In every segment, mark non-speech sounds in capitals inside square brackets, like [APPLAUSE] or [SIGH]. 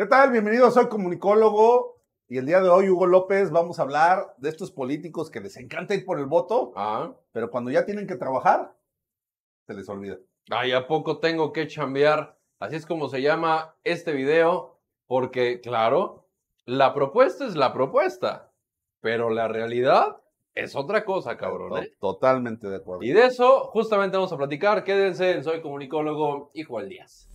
¿Qué tal? Bienvenidos, soy comunicólogo y el día de hoy, Hugo López, vamos a hablar de estos políticos que les encanta ir por el voto, ah. pero cuando ya tienen que trabajar, se les olvida. Ay, ¿a poco tengo que chambear? Así es como se llama este video, porque claro, la propuesta es la propuesta, pero la realidad es otra cosa, cabrón. ¿eh? Totalmente de acuerdo. Y de eso justamente vamos a platicar. Quédense en Soy Comunicólogo y Juan Díaz.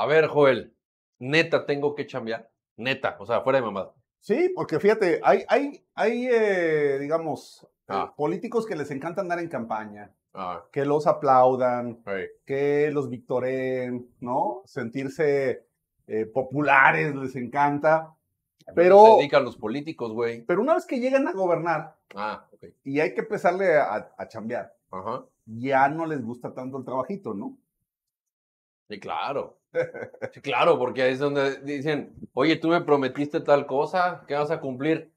a ver, Joel, neta tengo que chambear, neta, o sea, fuera de mamada. Sí, porque fíjate, hay, hay, hay eh, digamos, eh, ah. políticos que les encanta andar en campaña, ah. que los aplaudan, que los victoreen, ¿no? Sentirse eh, populares, les encanta. Pero. Se dedican los políticos, güey. Pero una vez que llegan a gobernar. Ah, y hay que empezarle a, a chambear. Ya no les gusta tanto el trabajito, ¿no? Sí, claro. Sí, claro, porque ahí es donde dicen, oye, tú me prometiste tal cosa, ¿qué vas a cumplir?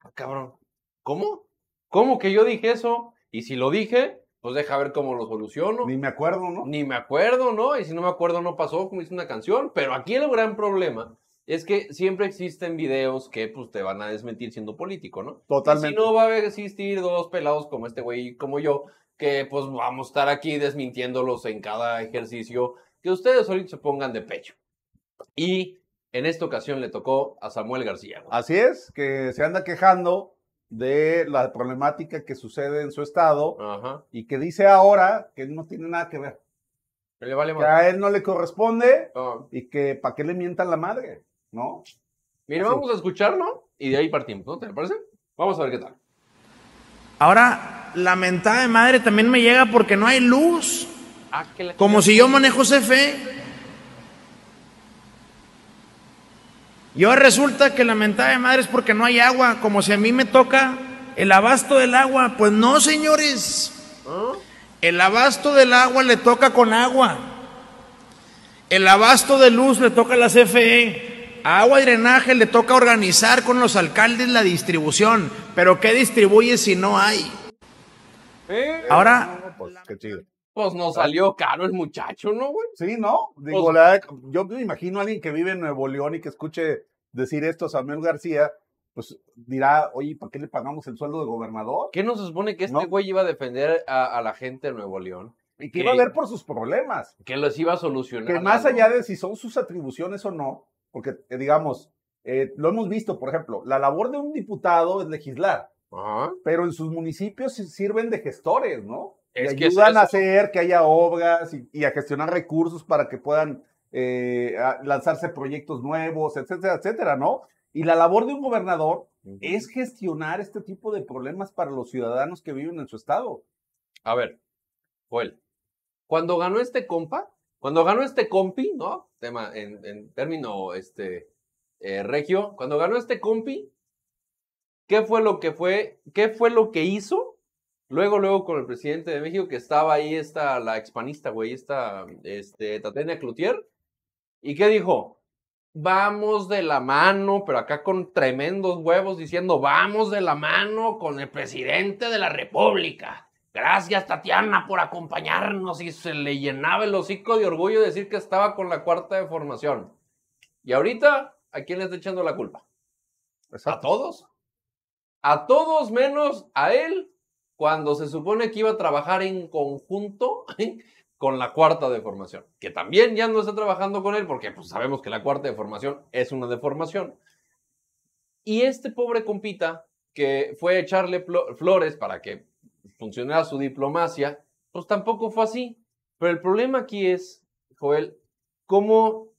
Ah, cabrón, ¿cómo? ¿Cómo que yo dije eso? Y si lo dije, pues deja ver cómo lo soluciono. Ni me acuerdo, ¿no? Ni me acuerdo, ¿no? Y si no me acuerdo, no pasó, como hice una canción. Pero aquí el gran problema es que siempre existen videos que pues te van a desmentir siendo político, ¿no? Totalmente. si no va a existir dos pelados como este güey como yo, que pues vamos a estar aquí desmintiéndolos en cada ejercicio que ustedes ahorita se pongan de pecho. Y en esta ocasión le tocó a Samuel García. Así es, que se anda quejando de la problemática que sucede en su estado y que dice ahora que no tiene nada que ver. Que, le vale que a él no le corresponde ah. y que para qué le mientan la madre, ¿no? Mira, vamos a escucharlo y de ahí partimos, ¿no? ¿Te parece? Vamos a ver qué tal. Ahora, lamentada de madre también me llega porque no hay luz. Ah, como si yo manejo CFE. Y ahora resulta que la mentada madre es porque no hay agua, como si a mí me toca el abasto del agua. Pues no, señores. El abasto del agua le toca con agua. El abasto de luz le toca a la CFE. agua y drenaje le toca organizar con los alcaldes la distribución. Pero ¿qué distribuye si no hay? Eh, ahora... Pues, pues nos salió caro el muchacho, ¿no, güey? Sí, ¿no? Pues yo me imagino a alguien que vive en Nuevo León y que escuche decir esto a Samuel García, pues dirá, oye, ¿para qué le pagamos el sueldo de gobernador? ¿Qué nos supone que este güey iba a defender a, la gente de Nuevo León? Y que, iba a ver por sus problemas. Que los iba a solucionar. Que más allá de si son sus atribuciones o no, porque eh, digamos, eh, lo hemos visto, por ejemplo, la labor de un diputado es legislar, pero en sus municipios sirven de gestores, ¿no? ayudan a hacer que haya obras y, a gestionar recursos para que puedan eh, lanzarse proyectos nuevos, etcétera, etcétera, ¿no? Y la labor de un gobernador es gestionar este tipo de problemas para los ciudadanos que viven en su estado. A ver, Joel, cuando ganó este compa, cuando ganó este compi, ¿no? Tema en, término este, eh, regio, cuando ganó este compi, ¿qué fue lo que fue, qué fue lo que hizo Luego, luego con el presidente de México, que estaba ahí esta, la expanista, güey, esta, este, Tatiana Cloutier. ¿Y qué dijo? Vamos de la mano, pero acá con tremendos huevos diciendo, vamos de la mano con el presidente de la República. Gracias, Tatiana, por acompañarnos. Y se le llenaba el hocico de orgullo decir que estaba con la cuarta de formación. Y ahorita, ¿a quién le está echando la culpa? Exacto. ¿A todos? A todos menos a él cuando se supone que iba a trabajar en conjunto [LAUGHS] con la cuarta deformación, que también ya no está trabajando con él porque pues, sabemos que la cuarta deformación es una deformación. Y este pobre compita que fue echarle flores para que funcionara su diplomacia, pues tampoco fue así. Pero el problema aquí es, Joel, cómo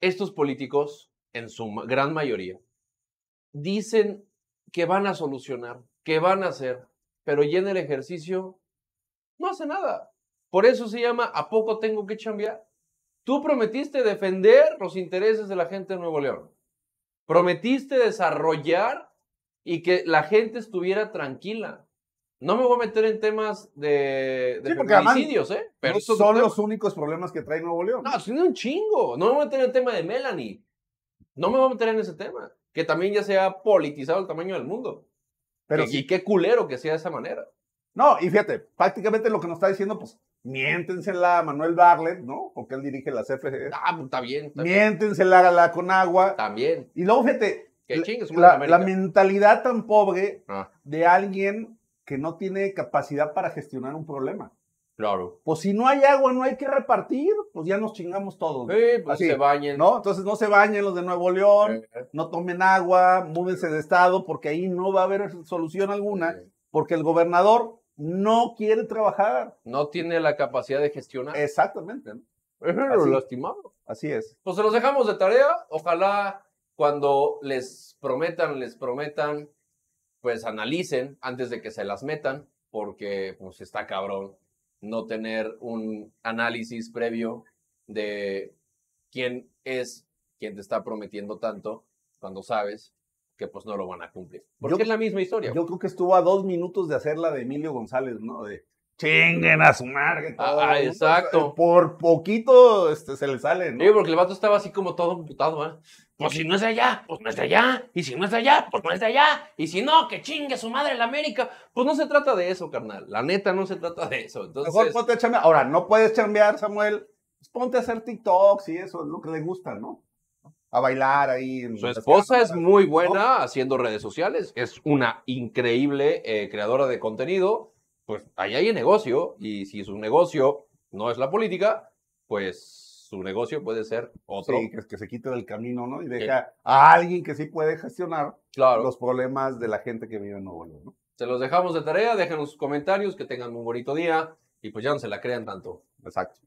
estos políticos, en su gran mayoría, dicen que van a solucionar, que van a hacer, pero ya en el ejercicio no hace nada. Por eso se llama ¿A poco tengo que cambiar? Tú prometiste defender los intereses de la gente de Nuevo León. Prometiste desarrollar y que la gente estuviera tranquila. No me voy a meter en temas de, de ¿eh? Pero no son los únicos problemas que trae Nuevo León. No, son un chingo. No me voy a meter en el tema de Melanie. No me voy a meter en ese tema, que también ya se ha politizado el tamaño del mundo. Pero y, sí. qué culero que sea de esa manera. No, y fíjate, prácticamente lo que nos está diciendo, pues, miéntensela a Manuel Barlet, ¿no? Porque él dirige la CFE. Ah, pues está bien. Está miéntensela con la Conagua. También. Y luego, fíjate, la, mentalidad tan pobre ah. de alguien que no tiene capacidad para gestionar un problema. Claro. Pues si no hay agua, no hay que repartir, pues ya nos chingamos todos. Sí, pues se bañen. ¿no? Entonces no se bañen los de Nuevo León, eh. no tomen agua, múdense de estado, porque ahí no va a haber solución alguna, porque el gobernador no quiere trabajar. No tiene la capacidad de gestionar. Exactamente. ¿no? lo Así es. Pues se los dejamos de tarea. Ojalá cuando les prometan, les prometan, pues analicen antes de que se las metan, porque pues está cabrón no tener un análisis previo de quién es quien te está prometiendo tanto cuando sabes que pues no lo van a cumplir. Porque es la misma historia. Yo creo que estuvo a dos minutos de hacer la de Emilio González, ¿no? De chinguen a su madre. Ah, ah exacto. Por poquito este, se le sale, ¿no? porque el vato estaba así como todo putado, ¿eh? Pues si no es allá, pues no es allá. Y si no es allá, pues no es allá. Y si no, que chingue su madre la América. Pues no se trata de eso, carnal. La neta no se trata de eso. Mejor ponte a Ahora, no puedes chambear, Samuel. Pues ponte a hacer TikToks y eso, es lo que le gusta, ¿no? A bailar ahí. Su esposa es muy buena haciendo redes sociales. Es una increíble eh, creadora de contenido. Pues ahí hay negocio. Y si su negocio no es la política, pues su negocio puede ser otro. Sí, que, se quite del camino, ¿no? Y deja a alguien que sí puede gestionar los problemas de la gente que vive en Nuevo León, ¿no? Se los dejamos de tarea, déjenos sus comentarios, que tengan un bonito día y pues ya no se la crean tanto. Exacto.